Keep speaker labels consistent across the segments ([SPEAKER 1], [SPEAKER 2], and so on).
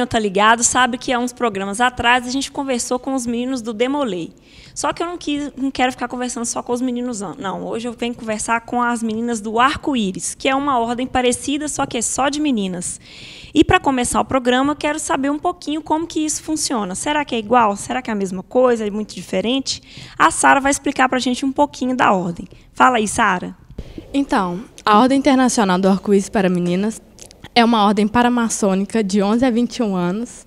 [SPEAKER 1] acompanha Tá Ligado sabe que há uns programas atrás a gente conversou com os meninos do Demolei. Só que eu não, quis, não quero ficar conversando só com os meninos, não. não. Hoje eu venho conversar com as meninas do Arco-Íris, que é uma ordem parecida, só que é só de meninas. E para começar o programa, eu quero saber um pouquinho como que isso funciona. Será que é igual? Será que é a mesma coisa? É muito diferente? A Sara vai explicar para a gente um pouquinho da ordem. Fala aí, Sara. Então, a Ordem Internacional do
[SPEAKER 2] Arco-Íris para Meninas é uma ordem paramaçônica de 11 a 21 anos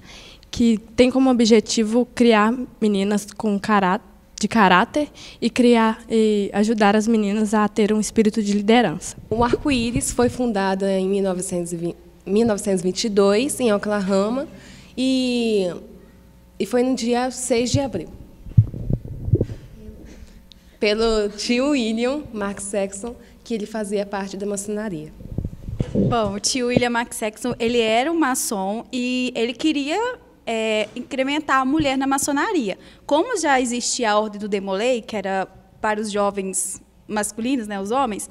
[SPEAKER 2] que tem como objetivo criar meninas com cará de caráter
[SPEAKER 3] e criar e ajudar as meninas a ter um espírito de liderança. O Arco-Íris foi fundada em 1922 em Oklahoma e, e foi no dia 6 de abril. Pelo tio William Mark Sexton, que ele fazia parte da maçonaria.
[SPEAKER 4] Bom, o tio William Max Sexton, ele era um maçom e ele queria é, incrementar a mulher na maçonaria. Como já existia a ordem do Demolay, que era para os jovens masculinos, né, os homens,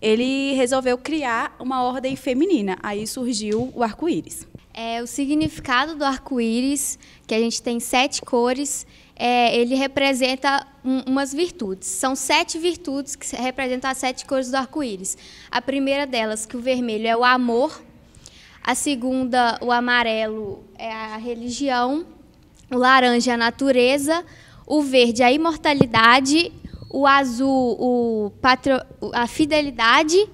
[SPEAKER 4] ele resolveu criar
[SPEAKER 5] uma ordem feminina. Aí surgiu o arco-íris. É, o significado do arco-íris, que a gente tem sete cores, é, ele representa um, umas virtudes. São sete virtudes que representam as sete cores do arco-íris. A primeira delas, que o vermelho é o amor. A segunda, o amarelo, é a religião. O laranja, é a natureza. O verde, é a imortalidade. O azul, o patro... a fidelidade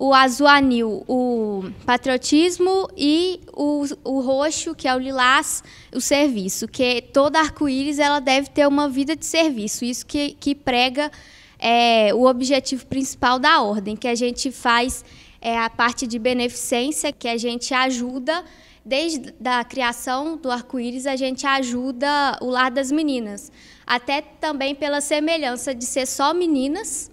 [SPEAKER 5] o azul anil, o patriotismo e o, o roxo, que é o lilás, o serviço. Que toda arco-íris ela deve ter uma vida de serviço. Isso que, que prega é, o objetivo principal da ordem, que a gente faz é, a parte de beneficência, que a gente ajuda desde a criação do arco-íris, a gente ajuda o lar das meninas. Até também pela semelhança de ser só meninas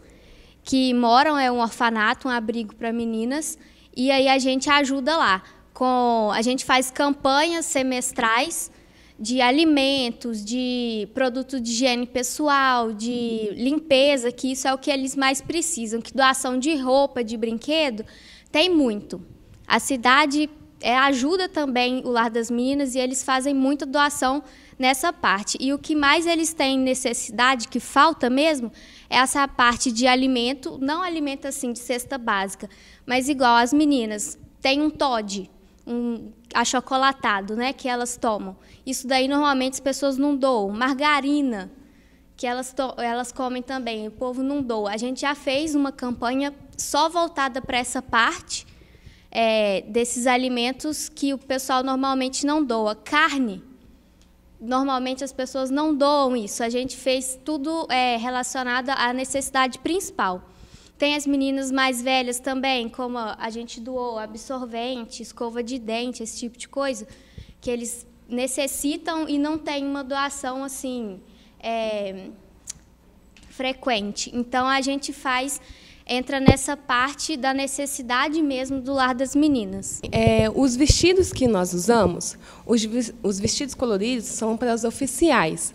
[SPEAKER 5] que moram, é um orfanato, um abrigo para meninas, e aí a gente ajuda lá. Com, a gente faz campanhas semestrais de alimentos, de produto de higiene pessoal, de limpeza, que isso é o que eles mais precisam, que doação de roupa, de brinquedo, tem muito. A cidade é, ajuda também o Lar das Meninas e eles fazem muita doação nessa parte. E o que mais eles têm necessidade, que falta mesmo, essa parte de alimento, não alimento assim de cesta básica, mas igual as meninas, tem um Todd, um achocolatado, né, que elas tomam. Isso daí normalmente as pessoas não doam. Margarina, que elas, elas comem também, o povo não doa. A gente já fez uma campanha só voltada para essa parte é, desses alimentos que o pessoal normalmente não doa. Carne, normalmente as pessoas não doam isso. A gente fez tudo é, relacionado à necessidade principal. Tem as meninas mais velhas também, como a gente doou absorvente, escova de dente, esse tipo de coisa, que eles necessitam e não tem uma doação assim é, frequente. Então a gente faz entra nessa parte da necessidade mesmo do lar das meninas. É,
[SPEAKER 3] os vestidos que nós usamos, os, os vestidos coloridos são para as oficiais.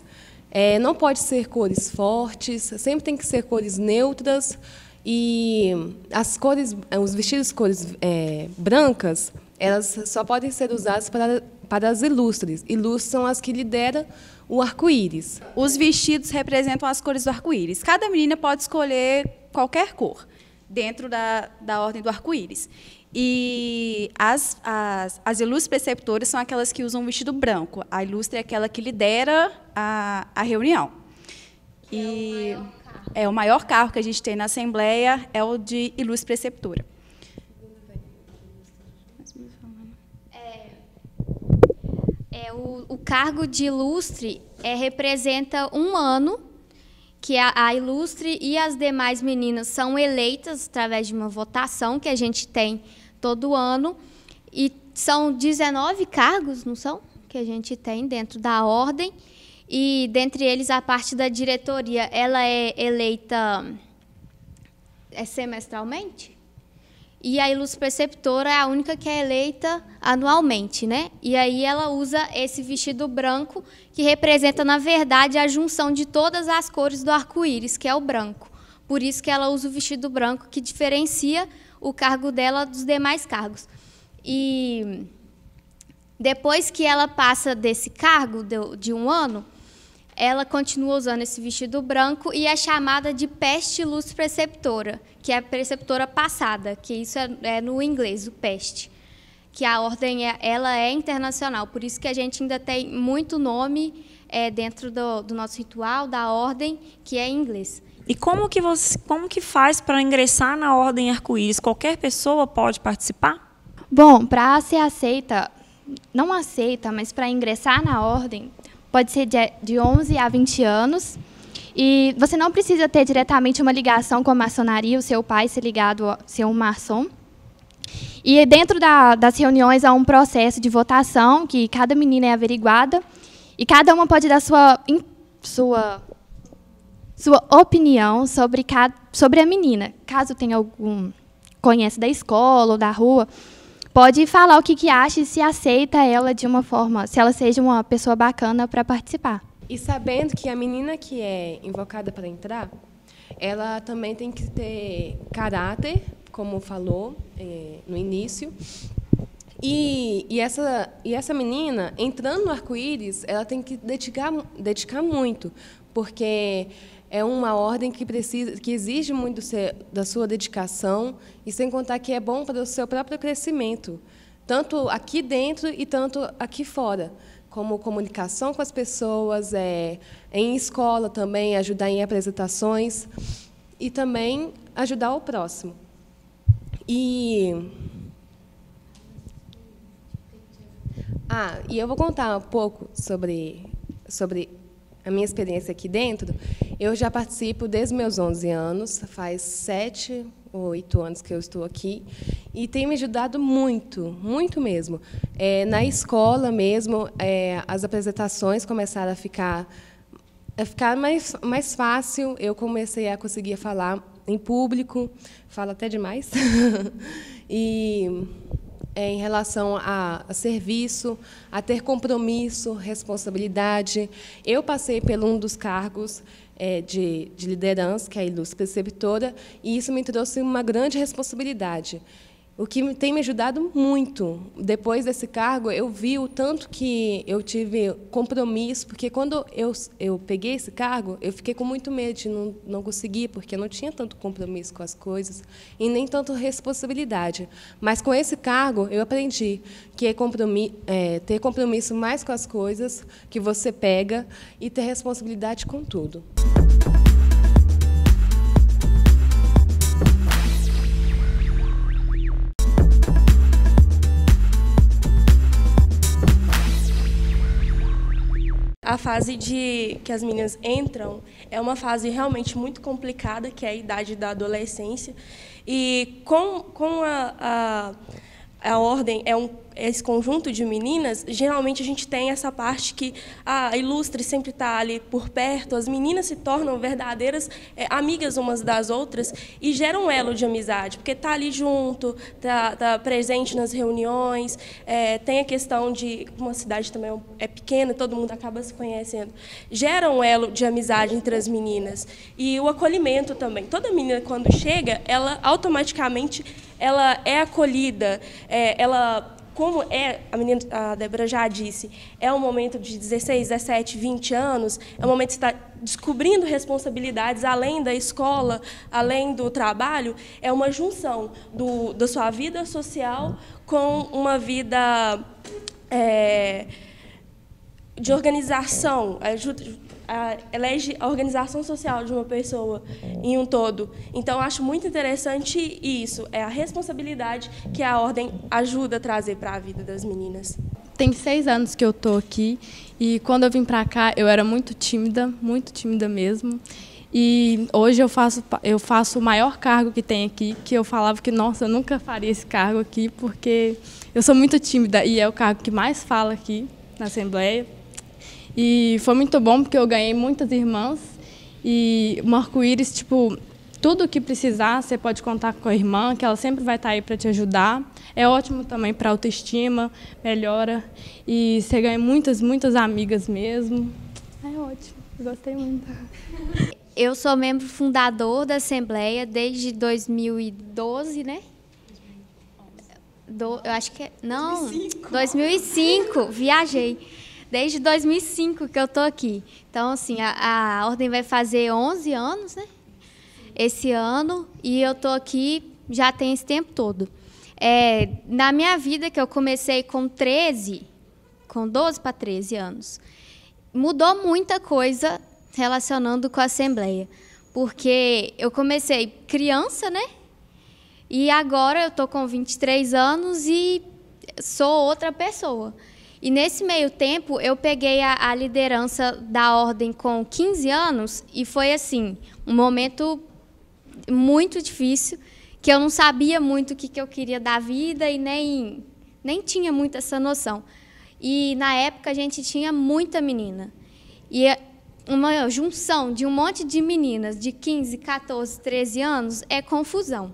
[SPEAKER 3] É, não pode ser cores fortes, sempre tem que ser cores neutras. E as cores, é, os vestidos cores é, brancas, elas só podem ser usadas para, para as ilustres. Ilustres
[SPEAKER 4] são as que lideram o arco-íris. Os vestidos representam as cores do arco-íris. Cada menina pode escolher qualquer cor dentro da, da ordem do arco-íris. E as, as, as ilustres preceptoras são aquelas que usam o vestido branco. A ilustre é aquela que lidera a, a reunião. Que e é o, é o maior carro que a gente tem na Assembleia é o de ilustre preceptora.
[SPEAKER 5] É, é o, o, cargo de ilustre é, representa um ano que a, a Ilustre e as demais meninas são eleitas através de uma votação que a gente tem todo ano. E são 19 cargos, não são? Que a gente tem dentro da ordem. E dentre eles a parte da diretoria, ela é eleita é semestralmente? e a ilustre preceptora é a única que é eleita anualmente, né? E aí ela usa esse vestido branco que representa, na verdade, a junção de todas as cores do arco-íris, que é o branco. Por isso que ela usa o vestido branco, que diferencia o cargo dela dos demais cargos. E depois que ela passa desse cargo de um ano, ela continua usando esse vestido branco e é chamada de peste luz preceptora, que é a preceptora passada, que isso é, é no inglês, o peste. Que a ordem é, ela é internacional, por isso que a gente ainda tem muito nome é, dentro do, do nosso ritual, da ordem, que é em inglês.
[SPEAKER 1] E como que, você, como que faz para ingressar na ordem arco-íris? Qualquer pessoa pode participar?
[SPEAKER 6] Bom, para ser aceita, não aceita, mas para ingressar na ordem, pode ser de, de 11 a 20 anos. E você não precisa ter diretamente uma ligação com a maçonaria, o seu pai ser ligado a ser um maçom. E dentro da, das reuniões há um processo de votação, que cada menina é averiguada, e cada uma pode dar sua, sua, sua opinião sobre, sobre a menina, caso tenha algum conhece da escola ou da rua pode falar o que, que acha e se aceita ela de uma forma, se ela seja uma pessoa bacana para participar.
[SPEAKER 3] E sabendo que a menina que é invocada para entrar, ela também tem que ter caráter, como falou é, no início. E, e, essa, e essa menina, entrando no arco-íris, ela tem que dedicar, dedicar muito, porque é uma ordem que precisa, que exige muito da sua dedicação e sem contar que é bom para o seu próprio crescimento, tanto aqui dentro e tanto aqui fora, como comunicação com as pessoas, é, em escola também ajudar em apresentações e também ajudar o próximo. E ah, e eu vou contar um pouco sobre sobre a minha experiência aqui dentro, eu já participo desde meus 11 anos, faz sete ou oito anos que eu estou aqui, e tem me ajudado muito, muito mesmo. É, na escola mesmo, é, as apresentações começaram a ficar, a ficar mais, mais fácil, eu comecei a conseguir falar em público, falo até demais, e é, em relação a, a, serviço, a ter compromisso, responsabilidade. Eu passei por um dos cargos é, de, de liderança, que é a ilustre preceptora, e isso me trouxe uma grande responsabilidade. O que tem me ajudado muito. Depois desse cargo, eu vi o tanto que eu tive compromisso, porque quando eu, eu peguei esse cargo, eu fiquei com muito medo de não, não conseguir, porque eu não tinha tanto compromisso com as coisas e nem tanto responsabilidade. Mas com esse cargo, eu aprendi que é, é ter compromisso mais com as coisas que você pega e ter responsabilidade com tudo.
[SPEAKER 7] a fase de que as meninas entram é uma fase realmente muito complicada, que é a idade da adolescência. E com, com a, a a ordem é um é esse conjunto de meninas, geralmente a gente tem essa parte que ah, a ilustre sempre está ali por perto, as meninas se tornam verdadeiras é, amigas umas das outras e geram um elo de amizade, porque está ali junto, está tá presente nas reuniões, é, tem a questão de uma cidade também é, é pequena, todo mundo acaba se conhecendo. Gera um elo de amizade entre as meninas e o acolhimento também. Toda menina, quando chega, ela automaticamente ela é acolhida, é, ela como é, a menina, a Débora já disse, é um momento de 16, 17, 20 anos, é um momento que está descobrindo responsabilidades além da escola, além do trabalho, é uma junção do, da sua vida social com uma vida é, de organização, ajuda, é, a, elege a organização social de uma pessoa uhum. em um todo. Então, acho muito interessante isso, é a responsabilidade que a ordem ajuda a trazer para a vida das meninas.
[SPEAKER 2] Tem seis anos que eu estou aqui e quando eu vim para cá eu era muito tímida, muito tímida mesmo. E hoje eu faço, eu faço o maior cargo que tem aqui, que eu falava que, nossa, eu nunca faria esse cargo aqui, porque eu sou muito tímida e é o cargo que mais fala aqui na Assembleia. E foi muito bom porque eu ganhei muitas irmãs e um arco-íris, tipo, tudo o que precisar, você pode contar com a irmã, que ela sempre vai estar aí para te ajudar. É ótimo também para autoestima, melhora e você ganha muitas, muitas
[SPEAKER 5] amigas mesmo.
[SPEAKER 2] É ótimo, gostei muito.
[SPEAKER 5] Eu sou membro fundador da Assembleia desde 2012, né? Do, eu acho que é. Não, 2005. 2005 viajei desde 2005 que eu estou aqui. Então, assim, a, a, Ordem vai fazer 11 anos, né? Esse ano, e eu estou aqui já tem esse tempo todo. É, na minha vida, que eu comecei com 13, com 12 para 13 anos, mudou muita coisa relacionando com a Assembleia. Porque eu comecei criança, né? E agora eu estou com 23 anos e sou outra pessoa. E nesse meio tempo, eu peguei a, a liderança da ordem com 15 anos e foi assim, um momento muito difícil, que eu não sabia muito o que, que eu queria da vida e nem, nem tinha muito essa noção. E na época a gente tinha muita menina. E é uma junção de um monte de meninas de 15, 14, 13 anos é confusão.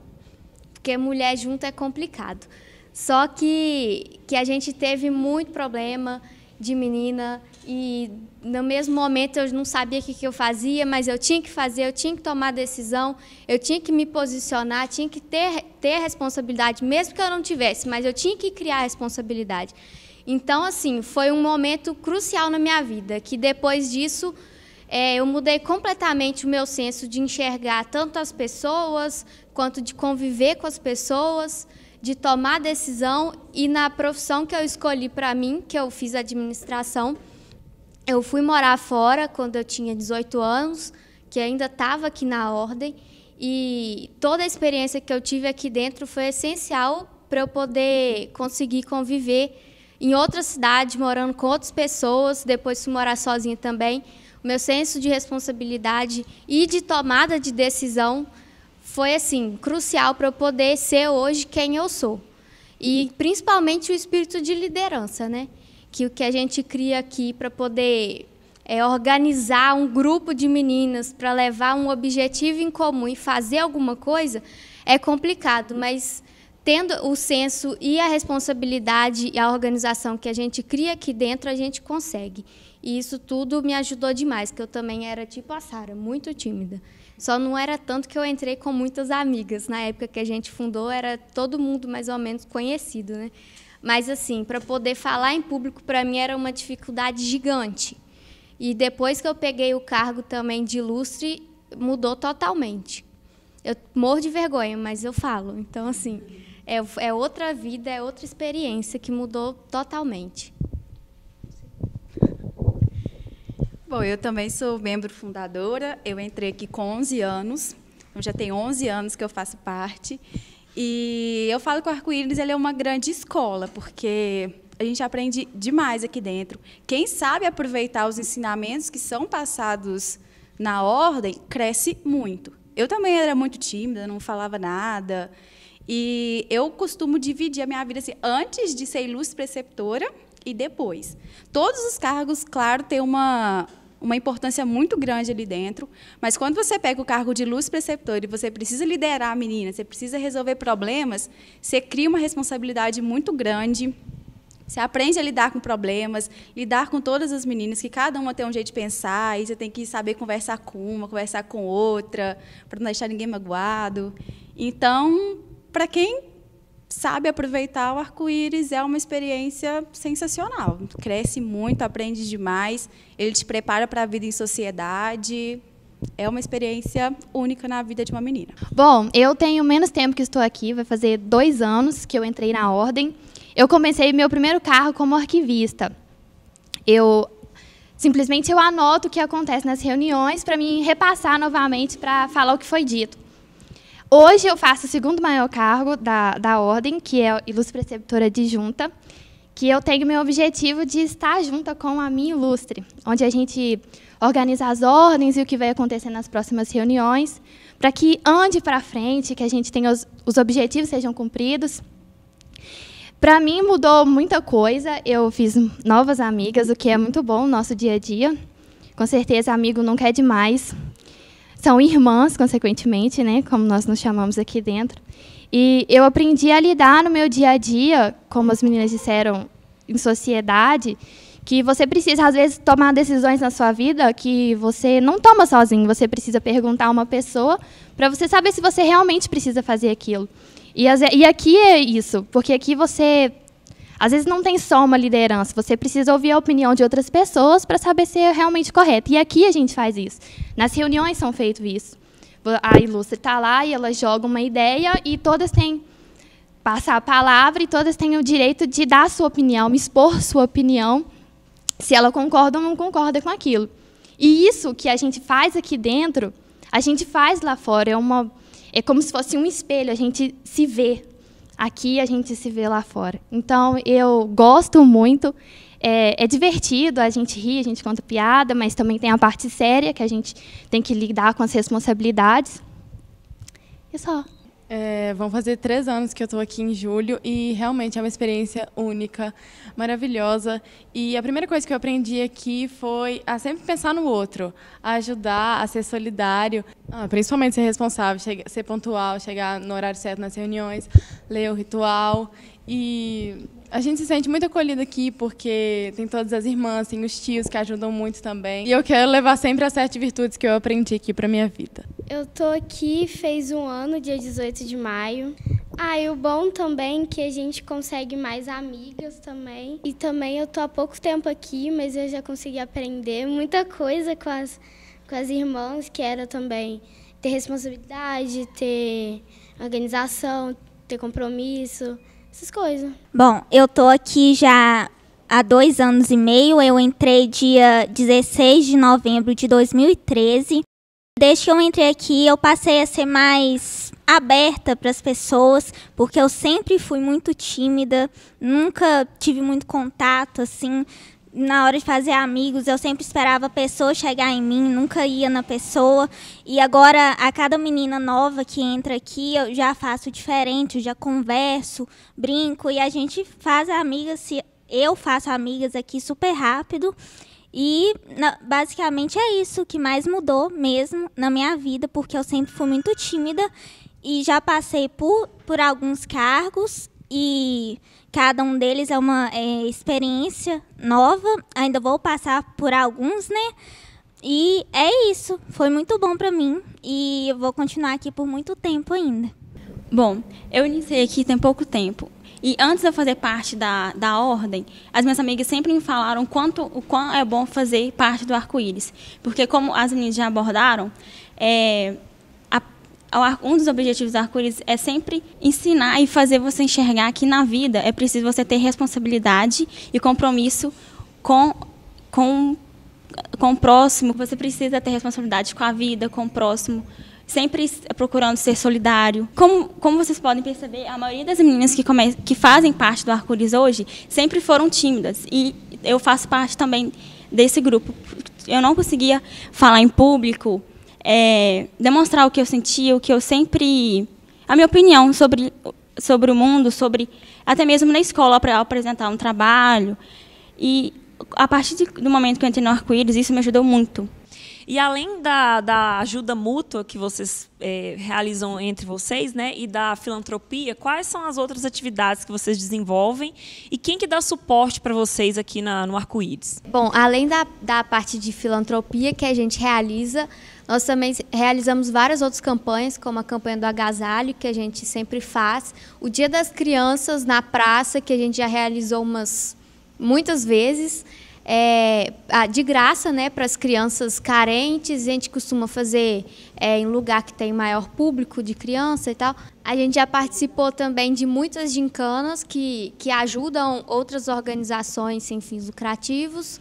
[SPEAKER 5] Porque mulher junto é complicado. Só que, que a gente teve muito problema de menina e no mesmo momento eu não sabia o que, que eu fazia, mas eu tinha que fazer, eu tinha que tomar decisão, eu tinha que me posicionar, tinha que ter, ter responsabilidade, mesmo que eu não tivesse, mas eu tinha que criar responsabilidade. Então, assim, foi um momento crucial na minha vida, que depois disso é, eu mudei completamente o meu senso de enxergar tanto as pessoas, quanto de conviver com as pessoas, de tomar decisão e na profissão que eu escolhi para mim, que eu fiz administração, eu fui morar fora quando eu tinha 18 anos, que ainda estava aqui na ordem, e toda a experiência que eu tive aqui dentro foi essencial para eu poder conseguir conviver em outra cidade, morando com outras pessoas, depois fui morar sozinha também. O meu senso de responsabilidade e de tomada de decisão foi assim crucial para eu poder ser hoje quem eu sou. E principalmente o espírito de liderança, né? Que o que a gente cria aqui para poder é, organizar um grupo de meninas para levar um objetivo em comum e fazer alguma coisa é complicado, mas tendo o senso e a responsabilidade e a organização que a gente cria aqui dentro, a gente consegue. E isso tudo me ajudou demais, que eu também era tipo a Sara, muito tímida. Só não era tanto que eu entrei com muitas amigas. Na época que a gente fundou, era todo mundo mais ou menos conhecido, né? Mas assim, para poder falar em público para mim era uma dificuldade gigante. E depois que eu peguei o cargo também de lustre, mudou totalmente. Eu morro de vergonha, mas eu falo. Então assim, é, é outra vida, é outra experiência que mudou totalmente. Bom, eu também sou membro fundadora. Eu entrei aqui com 11 anos.
[SPEAKER 4] Então, já tem 11 anos que eu faço parte. E eu falo que o Arco-Íris é uma grande escola, porque a gente aprende demais aqui dentro. Quem sabe aproveitar os ensinamentos que são passados na ordem, cresce muito. Eu também era muito tímida, não falava nada. E eu costumo dividir a minha vida assim, antes de ser ilustre preceptora, e depois. Todos os cargos, claro, têm uma, uma importância muito grande ali dentro, mas quando você pega o cargo de luz preceptor e você precisa liderar a menina, você precisa resolver problemas, você cria uma responsabilidade muito grande. Você aprende a lidar com problemas, lidar com todas as meninas, que cada uma tem um jeito de pensar, e você tem que saber conversar com uma, conversar com outra, para não deixar ninguém magoado. Então, para quem sabe aproveitar o arco-íris, é uma experiência sensacional. Cresce muito, aprende demais, ele te prepara para a vida em sociedade. É uma experiência única na vida de uma menina.
[SPEAKER 6] Bom, eu tenho menos tempo que estou aqui, vai fazer dois anos que eu entrei na ordem. Eu comecei meu primeiro carro como arquivista. Eu simplesmente eu anoto o que acontece nas reuniões para me repassar novamente para falar o que foi dito. Hoje eu faço o segundo maior cargo da, da ordem, que é ilustre preceptora junta, que eu tenho meu objetivo de estar junta com a minha ilustre, onde a gente organiza as ordens e o que vai acontecer nas próximas reuniões, para que ande para frente, que a gente tenha os, os objetivos sejam cumpridos. Para mim mudou muita coisa, eu fiz novas amigas, o que é muito bom no nosso dia a dia. Com certeza, amigo nunca é demais são irmãs, consequentemente, né, como nós nos chamamos aqui dentro. E eu aprendi a lidar no meu dia a dia, como as meninas disseram, em sociedade, que você precisa, às vezes, tomar decisões na sua vida que você não toma sozinho. Você precisa perguntar a uma pessoa para você saber se você realmente precisa fazer aquilo. E, e aqui é isso, porque aqui você às vezes não tem só uma liderança, você precisa ouvir a opinião de outras pessoas para saber se é realmente correto. E aqui a gente faz isso. Nas reuniões são feito isso. A Ilustre está lá e ela joga uma ideia e todas têm passar a palavra e todas têm o direito de dar sua opinião, expor sua opinião, se ela concorda ou não concorda com aquilo. E isso que a gente faz aqui dentro, a gente faz lá fora. É, uma, é como se fosse um espelho, a gente se vê, Aqui a gente se vê lá fora. Então, eu gosto muito. É, é, divertido, a gente ri, a gente conta piada, mas também tem a parte séria, que a gente tem que lidar com as responsabilidades. E só. É, vão fazer três anos que eu estou aqui em julho e
[SPEAKER 2] realmente é uma experiência única, maravilhosa. E a primeira coisa que eu aprendi aqui foi a sempre pensar no outro, a ajudar, a ser solidário, ah, principalmente ser responsável, ser pontual, chegar no horário certo nas reuniões, ler o ritual e a gente se sente muito acolhida aqui, porque tem todas as irmãs, tem os tios que
[SPEAKER 6] ajudam muito também. E eu quero
[SPEAKER 2] levar sempre as sete virtudes que eu aprendi aqui para minha vida.
[SPEAKER 6] Eu tô aqui fez um ano, dia 18 de maio. Ah, e o bom também é que a gente consegue mais amigas também. E também eu tô há pouco tempo aqui, mas eu já consegui aprender muita coisa com as, com as irmãs, que era também ter responsabilidade, ter organização, ter compromisso essas
[SPEAKER 8] coisas. Bom, eu tô aqui já há dois anos e meio. Eu entrei dia 16 de novembro de 2013. Desde que eu entrei aqui, eu passei a ser mais aberta para as pessoas, porque eu sempre fui muito tímida, nunca tive muito contato, assim, na hora de fazer amigos, eu sempre esperava a pessoa chegar em mim, nunca ia na pessoa. E agora, a cada menina nova que entra aqui, eu já faço diferente, eu já converso, brinco e a gente faz amigas. Eu faço amigas aqui super rápido. E basicamente é isso que mais mudou mesmo na minha vida, porque eu sempre fui muito tímida e já passei por, por alguns cargos e Cada um deles é uma é, experiência nova. Ainda vou passar por alguns, né? E é isso. Foi muito bom para mim e eu vou continuar aqui por muito tempo ainda. Bom, eu iniciei aqui tem pouco tempo. E
[SPEAKER 9] antes de eu fazer parte da, da ordem, as minhas amigas sempre me falaram quanto, o quão é bom fazer parte do arco-íris. Porque, como as meninas já abordaram, é, um dos objetivos do arco-íris é sempre ensinar e fazer você enxergar que na vida é preciso você ter responsabilidade e compromisso com, com, com o próximo. Você precisa ter responsabilidade com a vida, com o próximo, sempre procurando ser solidário. Como, como vocês podem perceber, a maioria das meninas que, come, que fazem parte do arco-íris hoje sempre foram tímidas. E eu faço parte também desse grupo. Eu não conseguia falar em público, é, demonstrar o que eu sentia, o que eu sempre. a minha opinião sobre, sobre o mundo, sobre. até mesmo na escola, para apresentar um trabalho. E a partir de, do momento que eu entrei no arco-íris, isso me ajudou muito.
[SPEAKER 1] E além da, da, ajuda mútua que vocês é, realizam entre vocês, né, e da filantropia, quais são as outras atividades que vocês desenvolvem e quem que dá suporte para vocês aqui na, no Arco-Íris? Bom,
[SPEAKER 5] além da, da parte de filantropia que a gente realiza, nós também realizamos várias outras campanhas, como a campanha do agasalho, que a gente sempre faz. O Dia das Crianças na praça, que a gente já realizou umas muitas vezes. É, de graça né, para as crianças carentes. A gente costuma fazer é, em lugar que tem maior público de criança e tal. A gente já participou também de muitas gincanas que, que ajudam outras organizações sem fins lucrativos.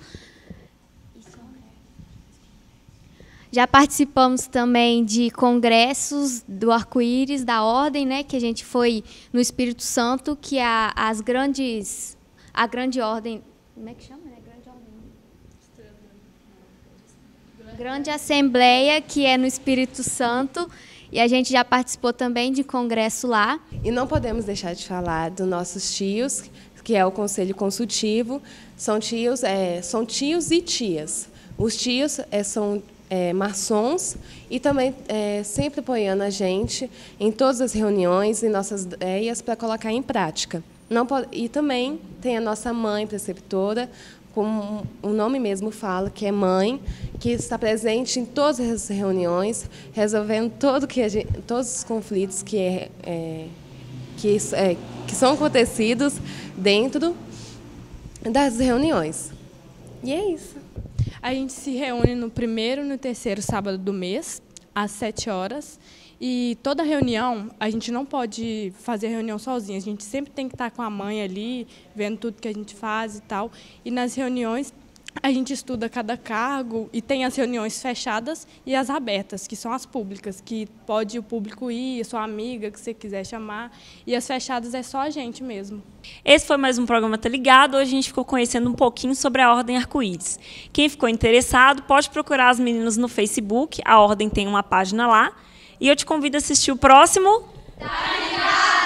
[SPEAKER 5] Já participamos também de congressos do Arco-Íris, da Ordem, né, que a gente foi no Espírito Santo, que é a, as grandes, a grande ordem, como é que chama? Né? Grande, grande Assembleia, que é no Espírito Santo, e a gente já participou também de congresso lá. E não podemos deixar de falar dos nossos
[SPEAKER 3] tios, que é o Conselho Consultivo. São tios, é, são tios e tias. Os tios é, são é, maçons e também é, sempre apoiando a gente em todas as reuniões e nossas ideias para colocar em prática. Não pode, e também tem a nossa mãe preceptora, como o nome mesmo fala, que é mãe, que está presente em todas as reuniões, resolvendo todo que gente, todos os conflitos que, é, é, que, é, que são acontecidos dentro das reuniões. E é isso.
[SPEAKER 2] A gente se reúne no primeiro e no terceiro sábado do mês, às 7 horas. E toda reunião, a gente não pode fazer reunião sozinha, a gente sempre tem que estar com a mãe ali, vendo tudo que a gente faz e tal. E nas reuniões a gente estuda cada cargo e tem as reuniões fechadas e as abertas, que são as públicas, que pode o público ir, sua amiga, que você quiser chamar. E as fechadas é só a gente mesmo.
[SPEAKER 1] Esse foi mais um programa Tá Ligado. Hoje a gente ficou conhecendo um pouquinho sobre a Ordem Arco-Íris. Quem ficou interessado pode procurar as meninas no Facebook. A Ordem tem uma página lá. E eu te convido a assistir o próximo. Tá Ligado!